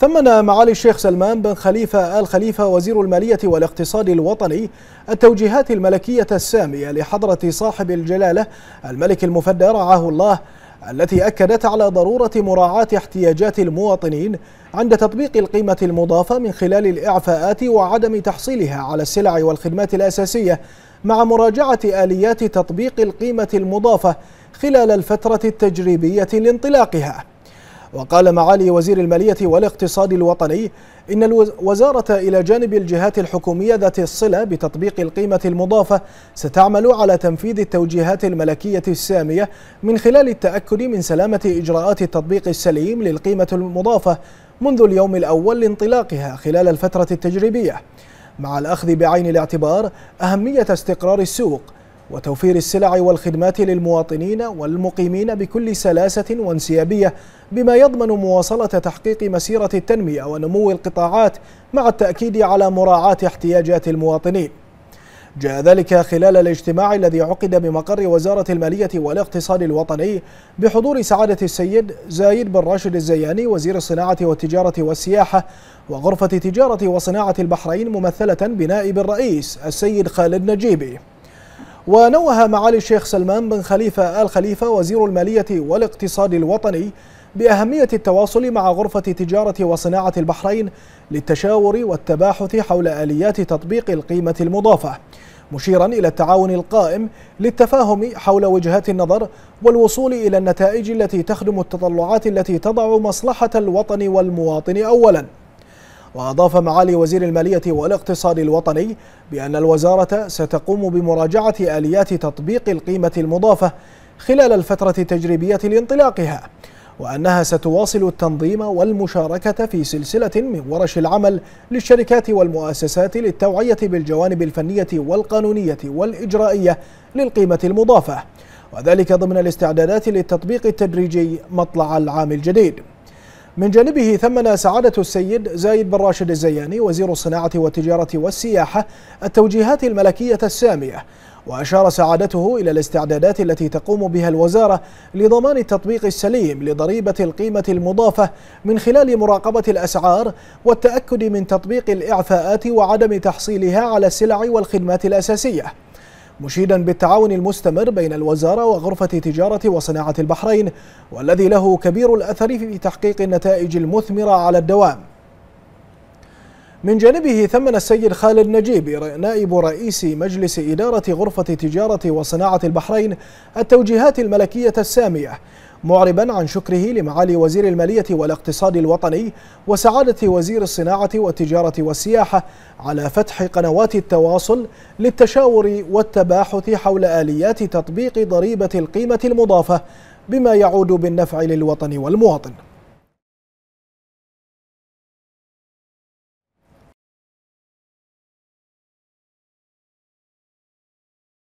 ثمن معالي الشيخ سلمان بن خليفة آل خليفة وزير المالية والاقتصاد الوطني التوجيهات الملكية السامية لحضرة صاحب الجلالة الملك المفدى رعاه الله التي أكدت على ضرورة مراعاة احتياجات المواطنين عند تطبيق القيمة المضافة من خلال الإعفاءات وعدم تحصيلها على السلع والخدمات الأساسية مع مراجعة آليات تطبيق القيمة المضافة خلال الفترة التجريبية لانطلاقها وقال معالي وزير المالية والاقتصاد الوطني إن الوزارة إلى جانب الجهات الحكومية ذات الصلة بتطبيق القيمة المضافة ستعمل على تنفيذ التوجيهات الملكية السامية من خلال التأكد من سلامة إجراءات التطبيق السليم للقيمة المضافة منذ اليوم الأول لانطلاقها خلال الفترة التجريبية مع الأخذ بعين الاعتبار أهمية استقرار السوق وتوفير السلع والخدمات للمواطنين والمقيمين بكل سلاسة وانسيابية بما يضمن مواصلة تحقيق مسيرة التنمية ونمو القطاعات مع التأكيد على مراعاة احتياجات المواطنين جاء ذلك خلال الاجتماع الذي عقد بمقر وزارة المالية والاقتصاد الوطني بحضور سعادة السيد زايد بن راشد الزياني وزير الصناعة والتجارة والسياحة وغرفة تجارة وصناعة البحرين ممثلة بنائب الرئيس السيد خالد نجيبي ونوه معالي الشيخ سلمان بن خليفة آل خليفة وزير المالية والاقتصاد الوطني بأهمية التواصل مع غرفة تجارة وصناعة البحرين للتشاور والتباحث حول آليات تطبيق القيمة المضافة مشيرا إلى التعاون القائم للتفاهم حول وجهات النظر والوصول إلى النتائج التي تخدم التطلعات التي تضع مصلحة الوطن والمواطن أولاً وأضاف معالي وزير المالية والاقتصاد الوطني بأن الوزارة ستقوم بمراجعة آليات تطبيق القيمة المضافة خلال الفترة التجريبية لانطلاقها وأنها ستواصل التنظيم والمشاركة في سلسلة من ورش العمل للشركات والمؤسسات للتوعية بالجوانب الفنية والقانونية والإجرائية للقيمة المضافة وذلك ضمن الاستعدادات للتطبيق التدريجي مطلع العام الجديد من جانبه ثمن سعادة السيد زايد بن راشد الزياني وزير الصناعة والتجارة والسياحة التوجيهات الملكية السامية وأشار سعادته إلى الاستعدادات التي تقوم بها الوزارة لضمان التطبيق السليم لضريبة القيمة المضافة من خلال مراقبة الأسعار والتأكد من تطبيق الإعفاءات وعدم تحصيلها على السلع والخدمات الأساسية مشيدا بالتعاون المستمر بين الوزارة وغرفة تجارة وصناعة البحرين والذي له كبير الأثر في تحقيق النتائج المثمرة على الدوام من جانبه ثمن السيد خالد نجيب نائب رئيس مجلس إدارة غرفة تجارة وصناعة البحرين التوجيهات الملكية السامية معربا عن شكره لمعالي وزير المالية والاقتصاد الوطني وسعادة وزير الصناعة والتجارة والسياحة على فتح قنوات التواصل للتشاور والتباحث حول آليات تطبيق ضريبة القيمة المضافة بما يعود بالنفع للوطن والمواطن